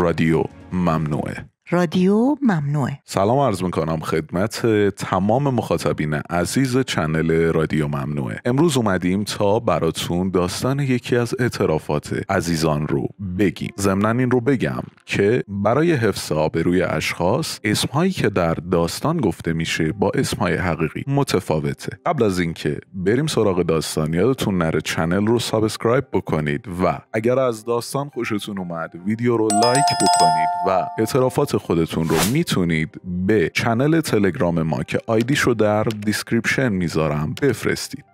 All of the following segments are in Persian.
رادیو ممنوعه رادیو ممنوعه سلام عرض میکنم خدمت تمام مخاطبین عزیز چنل رادیو ممنوعه امروز اومدیم تا براتون داستان یکی از اعترافات عزیزان رو بگیم ضمنا این رو بگم که برای حفظ آبروی اشخاص اسمهایی که در داستان گفته میشه با اسمهای حقیقی متفاوته قبل از اینکه بریم سراغ داستان یادتون نره چنل رو سابسکرایب بکنید و اگر از داستان خوشتون اومد ویدیو رو لایک بکنید و اعترافات خودتون رو میتونید به چنل تلگرام ما که آیدیش رو در دیسکریپشن میذارم بفرستید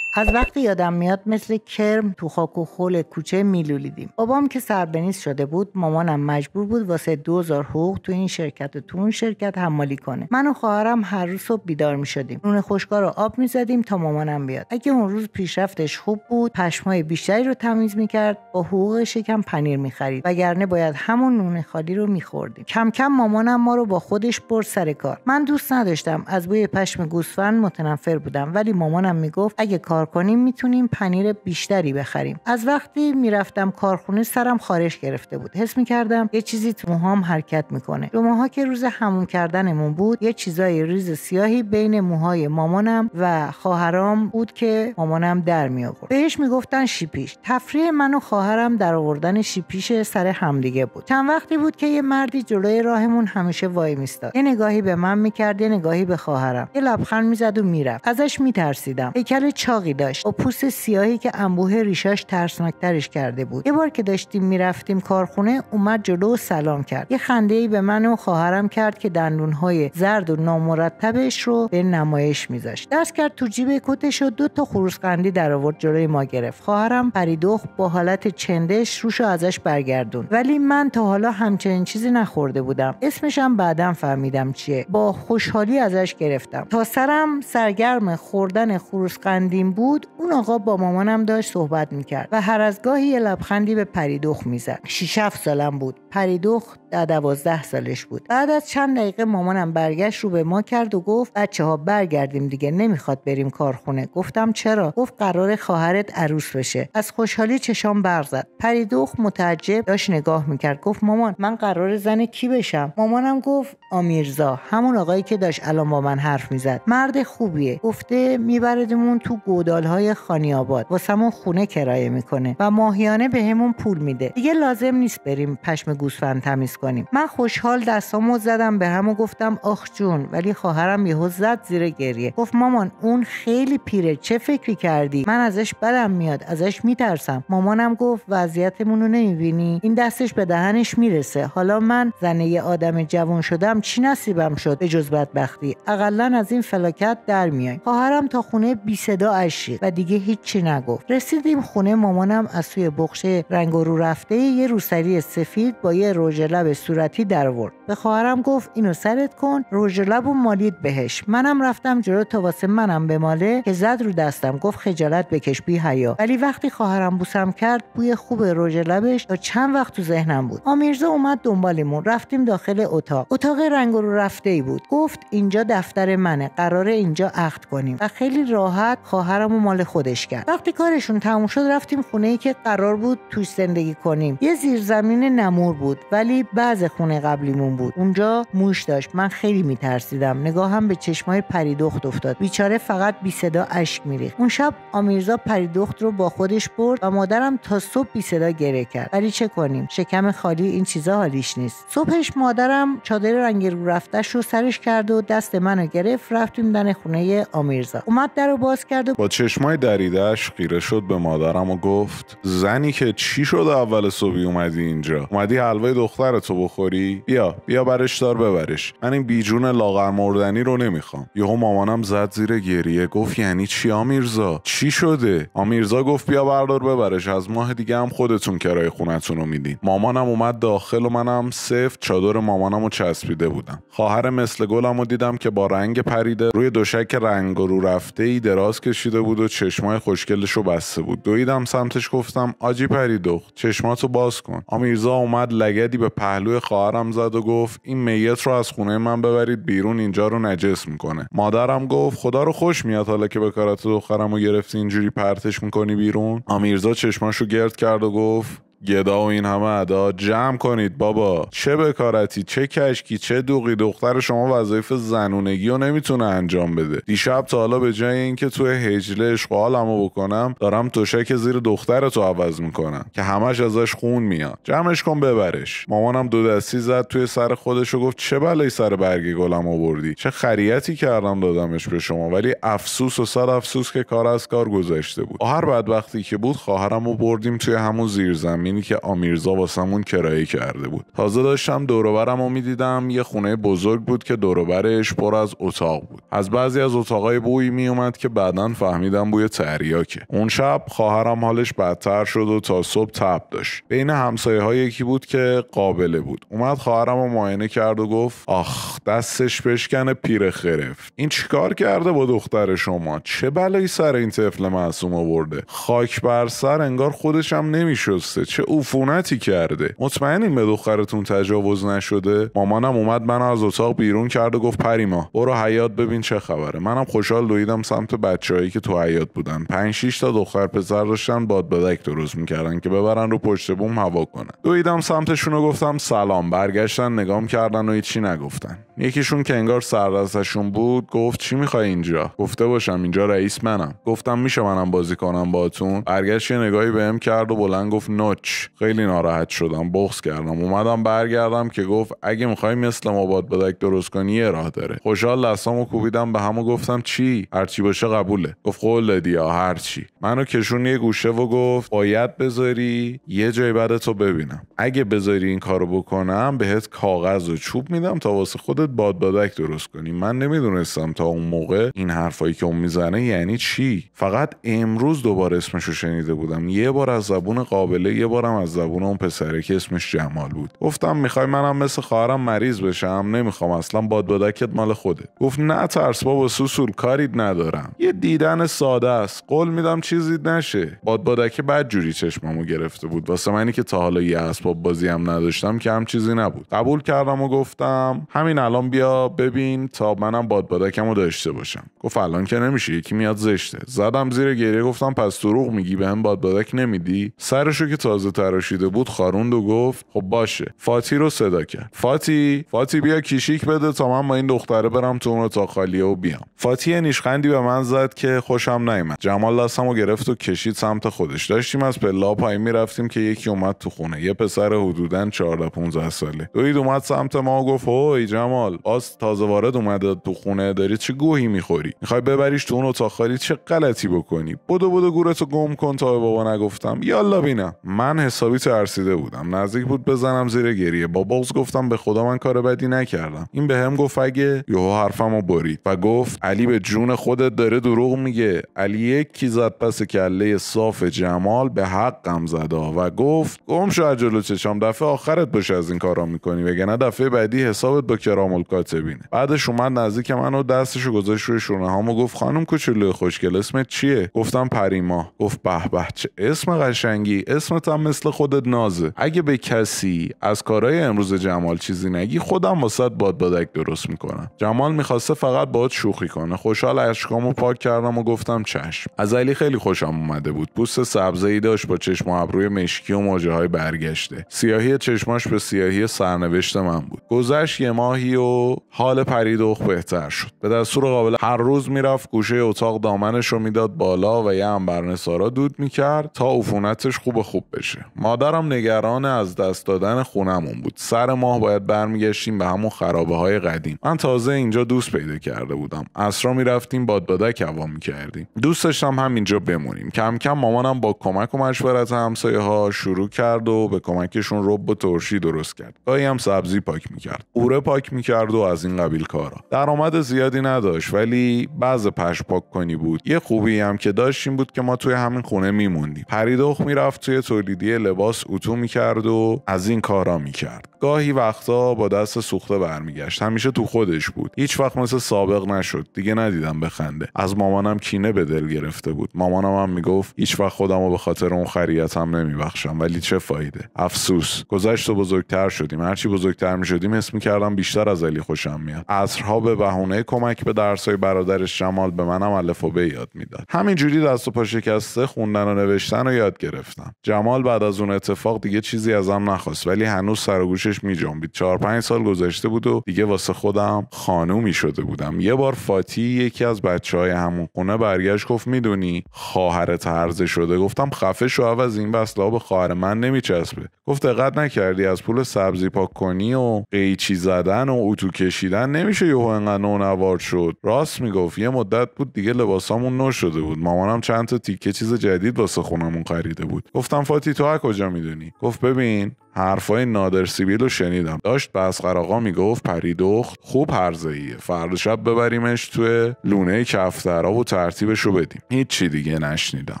از وقتی یادم میاد مثل کرم تو خاک و خول کوچه میلولیدیم بابام که سربنیز شده بود مامانم مجبور بود واسه دوزار حقوق تو این شرکت و تو اون شرکت حمالی کنه من و خواهرم هر روز صبح بیدار میشدیم نون خشکا رو آب میزدیم تا مامانم بیاد اگه اون روز پیشرفتش خوب بود پشمای بیشتری رو تمیز میکرد با حقوق شکم پنیر میخرید وگرنه باید همون نون خالی رو میخوردیم کم کم مامانم ما رو با خودش برد سر کار من دوست نداشتم از بوی پشم گوسفند متنفر بودم ولی مامانم میگفت اگه کار کنیم میتونیم پنیر بیشتری بخریم از وقتی میرفتم کارخونه سرم خارش گرفته بود حس میکردم یه چیزی تو موهام حرکت میکنه جمعه که روز همون کردنمون بود یه چیزای ریز سیاهی بین موهای مامانم و خواهرام بود که مامانم در می آورد بهش میگفتن شیپیش تفریح من و خواهرم در آوردن شیپیش سر همدیگه بود چند وقتی بود که یه مردی جلوی راهمون همیشه وای میستاد یه نگاهی به من میکرد یه نگاهی به خواهرم یه لبخند میزد و میرفت ازش میترسیدم هیکل داغی داشت با پوست سیاهی که انبوه ریشاش ترسناکترش کرده بود یه بار که داشتیم میرفتیم کارخونه اومد جلو سلام کرد یه خنده ای به من و خواهرم کرد که دندونهای زرد و نامرتبش رو به نمایش میذاشت دست کرد تو جیب کتش و دو تا خروسقندی در آورد جلوی ما گرفت خواهرم پریدوخ با حالت چندش روشو ازش برگردون ولی من تا حالا همچنین چیزی نخورده بودم اسمشم بعدا فهمیدم چیه با خوشحالی ازش گرفتم تا سرم سرگرم خوردن خروسقندیم بود اون آقا با مامانم داشت صحبت میکرد و هر از گاهی یه لبخندی به پریدخ میزد شیش سالم بود پریدوخ در دوازده سالش بود بعد از چند دقیقه مامانم برگشت رو به ما کرد و گفت بچه ها برگردیم دیگه نمیخواد بریم کارخونه گفتم چرا گفت قرار خواهرت عروس بشه از خوشحالی چشام زد. پریدوخ متعجب داشت نگاه میکرد گفت مامان من قرار زن کی بشم مامانم گفت آمیرزا همون آقایی که داشت الان با من حرف میزد مرد خوبیه گفته میبردمون تو گودالهای خانیاباد واسمون خونه کرایه میکنه و ماهیانه بهمون به پول میده دیگه لازم نیست بریم پشم گوسفند تمیز کنیم من خوشحال دستامو زدم به هم گفتم آخ جون ولی خواهرم یهو زد زیر گریه گفت مامان اون خیلی پیره چه فکری کردی من ازش بدم میاد ازش میترسم مامانم گفت وضعیتمون رو نمیبینی این دستش به دهنش میرسه حالا من زنه آدم جوان شدم چی نصیبم شد به جز بدبختی اقلا از این فلاکت در میای خواهرم تا خونه بی صدا و دیگه هیچی نگفت رسیدیم خونه مامانم از توی بخشه رنگ رو رفته یه روسری سفید با یه رژ لب صورتی در به خواهرم گفت اینو سرت کن رژ لب و مالید بهش منم رفتم جلو تا واسه منم ماله که زد رو دستم گفت خجالت بکش بی حیا ولی وقتی خواهرم بوسم کرد بوی خوب رژ لبش تا چند وقت تو ذهنم بود آمیرزا اومد دنبالمون رفتیم داخل اتاق اتاق رنگ رو رفته ای بود گفت اینجا دفتر منه قراره اینجا عقد کنیم و خیلی راحت خواهرم و مال خودش کرد وقتی کارشون تموم شد رفتیم خونه ای که قرار بود توش زندگی کنیم یه زیرزمین نمور بود ولی بعض خونه قبلیمون بود اونجا موش داشت من خیلی میترسیدم نگاهم به چشمای پریدخت افتاد بیچاره فقط بی صدا اشک میریخت اون شب آمیرزا پریدخت رو با خودش برد و مادرم تا صبح بی صدا گره کرد ولی چه کنیم شکم خالی این چیزا حالیش نیست صبحش مادرم چادر رنگ رو رفتش رو سرش کرد و دست منو گرفت رفتیم دن خونه آمیرزا اومد در رو باز کرد و با چشمای دریدهش خیره شد به مادرم و گفت زنی که چی شده اول صبحی اومدی اینجا اومدی حلوای تو بخوری بیا بیا برش دار ببرش من این بیجون لاغر مردنی رو نمیخوام یهو مامانم زد زیر گریه گفت یعنی چی آمیرزا چی شده آمیرزا گفت بیا بردار ببرش از ماه دیگه هم خودتون کرای خونتون رو میدین مامانم اومد داخل و منم سفت چادر مامانم چسبیده بودم خواهر مثل گلم دیدم که با رنگ پریده روی دوشک رنگ رو رفته ای دراز کشیده بود و چشمای خوشگلش رو بسته بود دویدم سمتش گفتم آجی پریدخت چشماتو باز کن آمیرزا اومد لگدی به پهلوی خواهرم زد و گفت این میت رو از خونه من ببرید بیرون اینجا رو نجس میکنه مادرم گفت خدا رو خوش میاد حالا که به کارات دخترم رو گرفتی اینجوری پرتش میکنی بیرون آمیرزا چشماش رو گرد کرد و گفت گدا و این همه ادا جمع کنید بابا چه بکارتی چه کشکی چه دوقی دختر شما وظایف زنونگی رو نمیتونه انجام بده دیشب تا حالا به جای اینکه توی هجله اشغالمو بکنم دارم تشک زیر دخترتو تو عوض میکنم که همش ازش خون میاد جمعش کن ببرش مامانم دو دستی زد توی سر خودش و گفت چه بلایی سر برگ گلم آوردی چه خریتی کردم دادمش به شما ولی افسوس و سر افسوس که کار از کار گذشته بود آخر بعد وقتی که بود خواهرم بردیم توی همون زیرزمین زمینی که آمیرزا واسمون کرایه کرده بود تازه داشتم دوروبرم و میدیدم یه خونه بزرگ بود که دوروبرش پر از اتاق بود از بعضی از اتاقای بوی میومد که بعدا فهمیدم بوی تریاکه اون شب خواهرم حالش بدتر شد و تا صبح تب داشت بین همسایه ها یکی بود که قابله بود اومد خواهرم رو معاینه کرد و گفت آخ دستش بشکنه پیر خرف... این چیکار کرده با دختر شما چه بلایی سر این طفل معصوم آورده خاک بر سر انگار خودشم نمیشسته چه عفونتی کرده مطمئنیم به دخترتون تجاوز نشده مامانم اومد منو از اتاق بیرون کرد و گفت پریما برو حیات ببین چه خبره منم خوشحال دویدم سمت بچههایی که تو حیات بودن پنج تا دختر پسر داشتن باد بدک درست میکردن که ببرن رو پشت بوم هوا کنن دویدم سمتشون و گفتم سلام برگشتن نگام کردن و هیچی نگفتن یکیشون که انگار سردستشون بود گفت چی میخوای اینجا گفته باشم اینجا رئیس منم گفتم میشه منم بازی کنم باتون برگشت یه نگاهی بهم کرد و بلند گفت نوچ خیلی ناراحت شدم بغض کردم اومدم برگردم که گفت اگه میخوای مثل ما باد بدک درست کنی یه راه داره خوشحال دستامو کوبیدم به همو گفتم چی هرچی باشه قبوله گفت قول دادی ها هرچی منو کشون یه گوشه و گفت باید بذاری یه جای تو ببینم اگه بذاری این کارو بکنم بهت کاغذ و چوب میدم تا واسه خودت باد بادک درست کنی من نمیدونستم تا اون موقع این حرفایی که اون میزنه یعنی چی فقط امروز دوباره اسمشو شنیده بودم یه بار از زبون قابله یه بار بارم از زبون اون پسره که اسمش جمال بود گفتم میخوای منم مثل خواهرم مریض بشم نمیخوام اصلا باد مال خوده گفت نه ترس بابا سوسول کارید ندارم یه دیدن ساده است قول میدم چیزی نشه باد بادکه بد جوری چشممو گرفته بود واسه منی که تا حالا یه اسباب بازی هم نداشتم که هم چیزی نبود قبول کردم و گفتم همین الان بیا ببین تا منم باد بادکمو داشته باشم گفت الان که نمیشه یکی میاد زشته زدم زیر گریه گفتم پس دروغ میگی بهم به باد بادک نمیدی سرشو که تازه رو تراشیده بود خاروند و گفت خب باشه فاتی رو صدا کرد فاتی فاتی بیا کیشیک بده تا من با این دختره برم تو اون اتاق خالیه و بیام فاتی نیشخندی به من زد که خوشم نیامد جمال دستمو گرفت و کشید سمت خودش داشتیم از پلا پایین میرفتیم که یکی اومد تو خونه یه پسر حدودا 14 15 ساله دوید اومد سمت ما و گفت اوه جمال باز تازه وارد اومده تو خونه داری چه گوهی میخوری میخوای ببریش تو اون اتاق خالی چه غلطی بکنی بدو بدو گورتو گم کن تا به بابا نگفتم یالا بینم من من حسابی ترسیده بودم نزدیک بود بزنم زیر گریه با بغز گفتم به خدا من کار بدی نکردم این به هم گفت اگه یهو حرفمو برید و گفت علی به جون خودت داره دروغ میگه علی یکی زد پس کله صاف جمال به حقم زدا و گفت گم شو جلو چشم دفعه آخرت باشه از این کارا میکنی نه دفعه بعدی حسابت با کرام الکاتبینه بعدش اومد نزدیک من و دستشو گذاشت روی شونه هامو گفت خانم کوچولو خوشگل اسمت چیه گفتم پریما گفت به به چه اسم قشنگی اسمت هم مثل خودت نازه اگه به کسی از کارهای امروز جمال چیزی نگی خودم باد بادک درست میکنم جمال میخواسته فقط باد شوخی کنه خوشحال اشکامو پاک کردم و گفتم چشم از علی خیلی خوشم اومده بود پوست سبزه داشت با چشم و ابروی مشکی و موجه های برگشته سیاهی چشماش به سیاهی سرنوشت من بود گذشت یه ماهی و حال پریدخ بهتر شد به دستور قابل هر روز میرفت گوشه اتاق دامنش رو میداد بالا و یه انبرنسارا دود میکرد تا عفونتش خوب خوب بشه مادرم نگران از دست دادن خونمون بود سر ماه باید برمیگشتیم به همون خرابه های قدیم من تازه اینجا دوست پیدا کرده بودم اسرا میرفتیم بادبادک هوا میکردیم دوست داشتم همینجا بمونیم کم کم مامانم با کمک و مشورت همسایه ها شروع کرد و به کمکشون رب و ترشی درست کرد گاهی هم سبزی پاک میکرد اوره پاک میکرد و از این قبیل کارا درآمد زیادی نداشت ولی بعض پش پاک کنی بود یه خوبی هم که داشتیم بود که ما توی همین خونه میموندیم پریدخ میرفت توی تولید دیه لباس اتو میکرد و از این کارا میکرد گاهی وقتا با دست سوخته برمیگشت همیشه تو خودش بود هیچ وقت مثل سابق نشد دیگه ندیدم بخنده از مامانم کینه به دل گرفته بود مامانم هم میگفت هیچ وقت خودم رو به خاطر اون خریتم نمیبخشم ولی چه فایده افسوس گذشت و بزرگتر شدیم هرچی بزرگتر میشدیم حس میکردم بیشتر از علی خوشم میاد اصرها به بهونه کمک به درسای برادرش جمال به منم الف و به یاد میداد همینجوری دست و پا شکسته خوندن و نوشتن رو یاد گرفتم جمال بعد از اون اتفاق دیگه چیزی ازم نخواست ولی هنوز سر و گوشش جنبید چهار پنج سال گذشته بود و دیگه واسه خودم خانومی شده بودم یه بار فاتی یکی از بچه های همون خونه برگشت گفت میدونی خواهرت طرز شده گفتم خفه شو از این بسلا به خواهر من نمیچسبه گفت دقت نکردی از پول سبزی پاک کنی و قیچی زدن و اتو کشیدن نمیشه یهو انقدر نونوار شد راست میگفت یه مدت بود دیگه لباسامون نو شده بود مامانم چند تا تیکه چیز جدید واسه خونمون خریده بود گفتم فاتی تو کجا میدونی گفت ببین حرفای نادر سیبیل رو شنیدم داشت اسقر آقا میگفت پریدخت خوب هرزهیه فردا شب ببریمش توی لونه کفترا و ترتیبش رو بدیم هیچی دیگه نشنیدم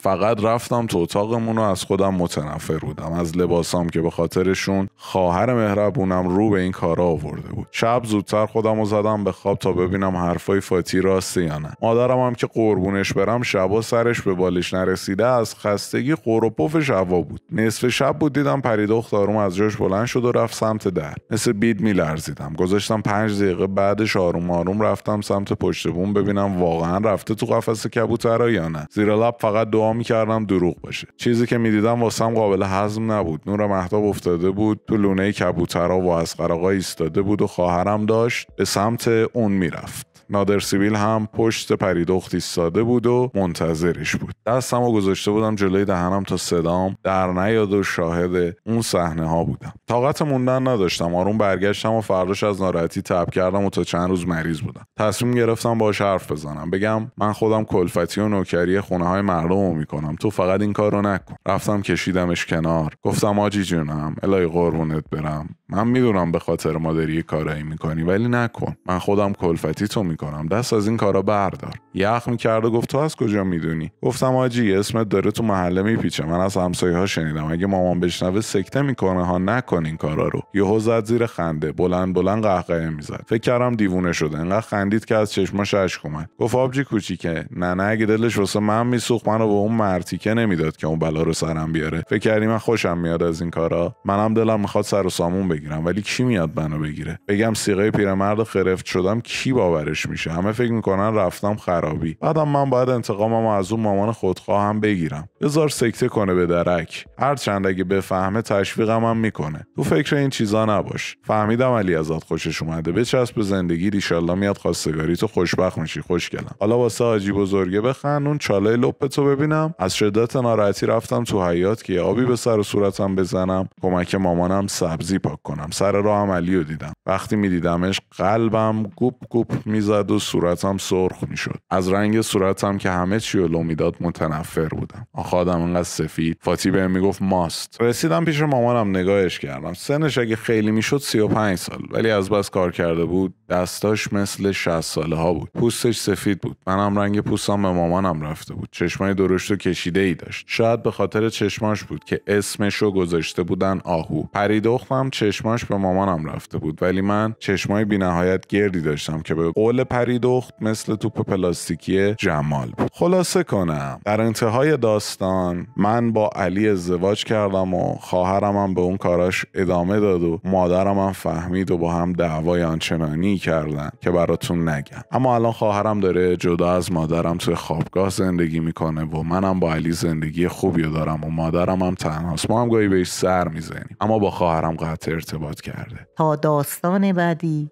فقط رفتم تو اتاقمون و از خودم متنفر بودم از لباسام که به خاطرشون خواهر مهربونم رو به این کارا آورده بود شب زودتر خودم و زدم به خواب تا ببینم حرفای فاتی راسته یا نه مادرم هم که قربونش برم شبا سرش به بالش نرسیده از خستگی قور و شبا بود نصف شب بود دیدم پریدخت آروم از جاش بلند شد و رفت سمت در مثل بید میلرزیدم گذاشتم پنج دقیقه بعدش آروم آروم رفتم سمت پشت بوم ببینم واقعا رفته تو قفس کبوترا یا نه زیر لب فقط میکردم دروغ باشه چیزی که میدیدم واسم قابل هضم نبود نور محتاب افتاده بود تو لونه کبوترا و از ایستاده بود و خواهرم داشت به سمت اون میرفت نادر سیویل هم پشت پریدخت ایستاده بود و منتظرش بود دستم و گذاشته بودم جلوی دهنم تا صدام در نیاد و شاهد اون صحنه ها بودم طاقت موندن نداشتم آروم برگشتم و فرداش از ناراحتی تب کردم و تا چند روز مریض بودم تصمیم گرفتم باش حرف بزنم بگم من خودم کلفتی و نوکری خونه های مردم رو میکنم تو فقط این کار رو نکن رفتم کشیدمش کنار گفتم آجی جونم الهی قربونت برم من میدونم به خاطر ما داری یه کارایی میکنی ولی نکن من خودم کلفتی تو میکنم دست از این کارا بردار یخ میکرد و گفت تو از کجا میدونی گفتم آجی اسمت داره تو محله میپیچه من از همسایه ها شنیدم اگه مامان بشنوه سکته میکنه ها نکن این کارا رو یهو زد زیر خنده بلند بلند قهقهه میزد فکر کردم دیوونه شده انقدر خندید که از چشماش اشک اومد گفت آبجی کوچیکه نه نه اگه دلش واسه من میسوخت منو به اون مرتیکه نمیداد که اون بلا رو سرم بیاره فکر کردی من خوشم میاد از این کارا منم دلم میخواد سر و سامون بگیرم ولی کی میاد منو بگیره بگم سیغه پیرمرد خرفت شدم کی باورش میشه همه فکر میکنن رفتم خرابی بعدم من باید انتقامم از اون مامان خودخواهم بگیرم بزار سکته کنه به درک هرچند اگه بفهمه تشویقم هم میکنه تو فکر این چیزا نباش فهمیدم علی ازاد خوشش اومده بچسب به زندگی ایشالله میاد خواستگاری تو خوشبخت میشی خوشگلم حالا واسه حاجی بزرگه بخن اون چاله لپ ببینم از شدت ناراحتی رفتم تو حیات که آبی به سر و صورتم بزنم کمک مامانم سبزی پاک کنم سر راه هم علی رو دیدم وقتی میدیدمش قلبم گوپ گوپ میزد و صورتم سرخ میشد از رنگ صورتم که همه چی و لو میداد متنفر بودم آخه آدم انقدر سفید فاتی بهم میگفت ماست رسیدم پیش مامانم نگاهش کردم سنش اگه خیلی میشد 35 سال ولی از بس کار کرده بود دستاش مثل 60 ساله ها بود پوستش سفید بود منم رنگ پوستم به مامانم رفته بود چشمای درشت و کشیده ای داشت شاید به خاطر چشماش بود که اسمشو گذاشته بودن آهو پریدختم چشماش به مامانم رفته بود ولی من چشمای بینهایت گردی داشتم که به قول پریدخت مثل توپ پلاستیکی جمال بود خلاصه کنم در انتهای داستان من با علی ازدواج کردم و خواهرم به اون کاراش ادامه داد و مادرمم فهمید و با هم دعوای آنچنانی کردن که براتون نگم اما الان خواهرم داره جدا از مادرم توی خوابگاه زندگی میکنه و منم با علی زندگی خوبی رو دارم و مادرم هم تنهاست ما هم گاهی بهش سر میزنیم اما با خواهرم قطع ارتباط کرده تا داستان بعدی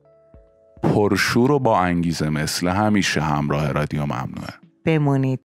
پرشور و با انگیزه مثل همیشه همراه رادیو ممنوعه بمونید